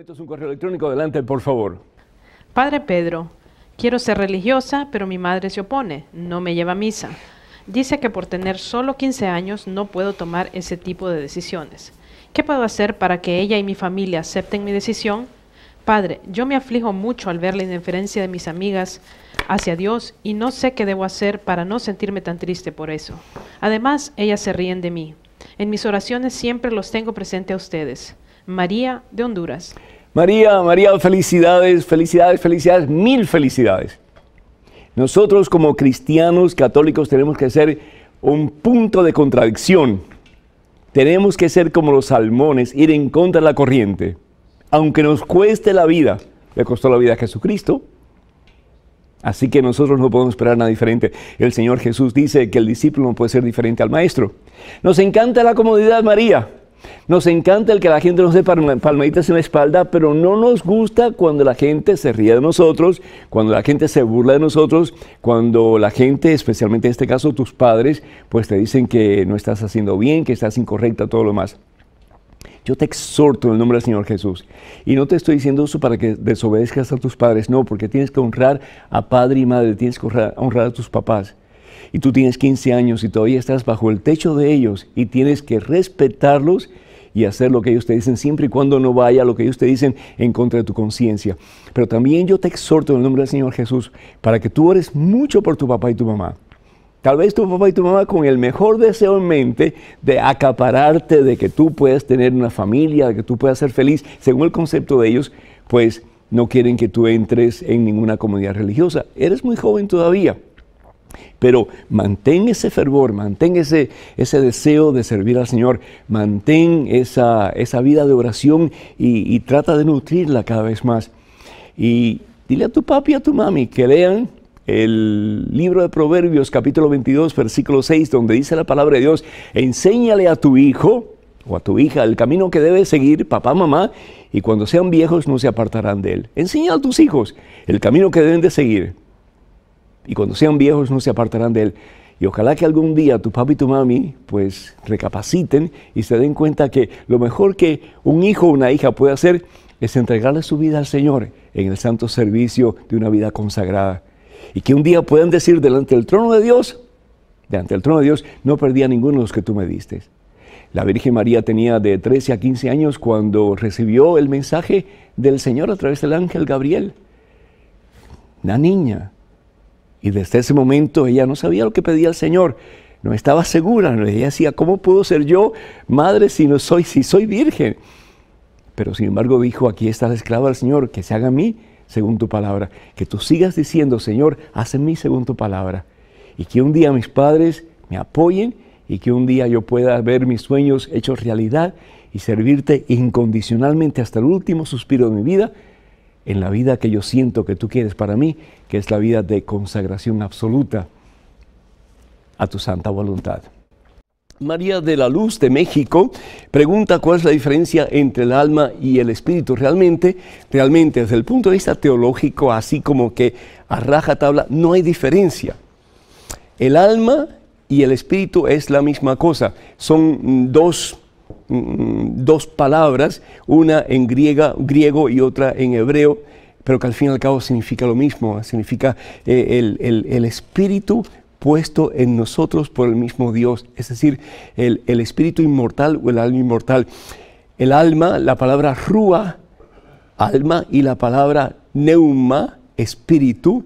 es un correo electrónico. Adelante, por favor. Padre Pedro, quiero ser religiosa, pero mi madre se opone, no me lleva a misa. Dice que por tener solo 15 años no puedo tomar ese tipo de decisiones. ¿Qué puedo hacer para que ella y mi familia acepten mi decisión? Padre, yo me aflijo mucho al ver la indiferencia de mis amigas hacia Dios y no sé qué debo hacer para no sentirme tan triste por eso. Además, ellas se ríen de mí. En mis oraciones siempre los tengo presente a ustedes. María de Honduras. María, María, felicidades, felicidades, felicidades, mil felicidades. Nosotros como cristianos católicos tenemos que ser un punto de contradicción. Tenemos que ser como los salmones, ir en contra de la corriente. Aunque nos cueste la vida, le costó la vida a Jesucristo. Así que nosotros no podemos esperar nada diferente. El Señor Jesús dice que el discípulo no puede ser diferente al maestro. Nos encanta la comodidad, María. Nos encanta el que la gente nos dé palmaditas en la espalda, pero no nos gusta cuando la gente se ríe de nosotros, cuando la gente se burla de nosotros, cuando la gente, especialmente en este caso tus padres, pues te dicen que no estás haciendo bien, que estás incorrecta, todo lo más. Yo te exhorto en el nombre del Señor Jesús. Y no te estoy diciendo eso para que desobedezcas a tus padres, no, porque tienes que honrar a padre y madre, tienes que honrar a tus papás y tú tienes 15 años y todavía estás bajo el techo de ellos y tienes que respetarlos y hacer lo que ellos te dicen siempre y cuando no vaya lo que ellos te dicen en contra de tu conciencia. Pero también yo te exhorto en el nombre del Señor Jesús para que tú ores mucho por tu papá y tu mamá. Tal vez tu papá y tu mamá con el mejor deseo en mente de acapararte, de que tú puedas tener una familia, de que tú puedas ser feliz, según el concepto de ellos, pues no quieren que tú entres en ninguna comunidad religiosa. Eres muy joven todavía. Pero mantén ese fervor, mantén ese, ese deseo de servir al Señor, mantén esa, vida de oración y, trata de nutrirla cada vez más. Y dile a tu papi y a tu mami que lean el libro de Proverbios capítulo 22 versículo 6 donde dice la palabra de Dios, enséñale a tu hijo o a tu hija el camino que debe seguir papá, mamá, y cuando sean viejos no se apartarán de él. Enseña a tus hijos el camino que deben de seguir y cuando sean viejos no se apartarán de él. Y ojalá que algún día tu papi y tu mami pues recapaciten y se den cuenta que lo mejor que un hijo o una hija puede hacer es entregarle su vida al Señor en el santo servicio de una vida consagrada. Y que un día puedan decir delante del trono de Dios, delante del trono de Dios, no perdí a ninguno de los que tú me diste. La Virgen María tenía de 13 a 15 años cuando recibió el mensaje del Señor a través del ángel Gabriel. Una niña, y desde ese momento ella no sabía lo que pedía el Señor, no estaba segura, ella decía, ¿cómo puedo ser yo madre si no soy, si soy virgen? Pero sin embargo dijo, aquí está la esclava del Señor, que se haga a mí según tu palabra, que tú sigas diciendo, Señor, haz en mí según tu palabra, y que un día mis padres me apoyen y que un día yo pueda ver mis sueños hechos realidad y servirte incondicionalmente hasta el último suspiro de mi vida en la vida que yo siento que tú quieres para mí, que es la vida de consagración absoluta a tu santa voluntad. María de la Luz de México pregunta cuál es la diferencia entre el alma y el espíritu. Realmente, realmente desde el punto de vista teológico, así como que a raja tabla, no hay diferencia. El alma y el espíritu es la misma cosa. Son dos Mm, dos palabras, una en griega, griego y otra en hebreo, pero que al fin y al cabo significa lo mismo, significa eh, el, espíritu puesto en nosotros por el mismo Dios, es decir, el, el espíritu inmortal o el alma inmortal. El alma, la palabra rúa, alma, y la palabra neuma, espíritu,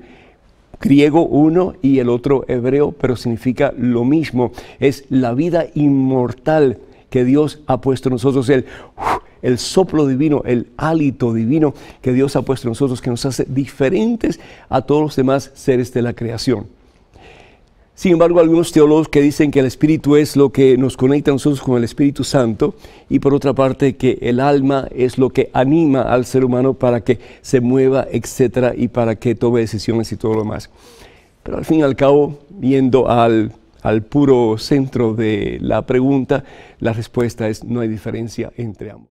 griego uno y el otro hebreo, pero significa lo mismo, es la vida inmortal que Dios ha puesto en nosotros, el, el soplo divino, el hálito divino que Dios ha puesto en nosotros, que nos hace diferentes a todos los demás seres de la creación. Sin embargo, algunos teólogos que dicen que el espíritu es lo que nos conecta a nosotros con el Espíritu Santo y por otra parte que el alma es lo que anima al ser humano para que se mueva, etcétera, y para que tome decisiones y todo lo demás. Pero al fin y al cabo, viendo al al puro centro de la pregunta, la respuesta es no hay diferencia entre ambos.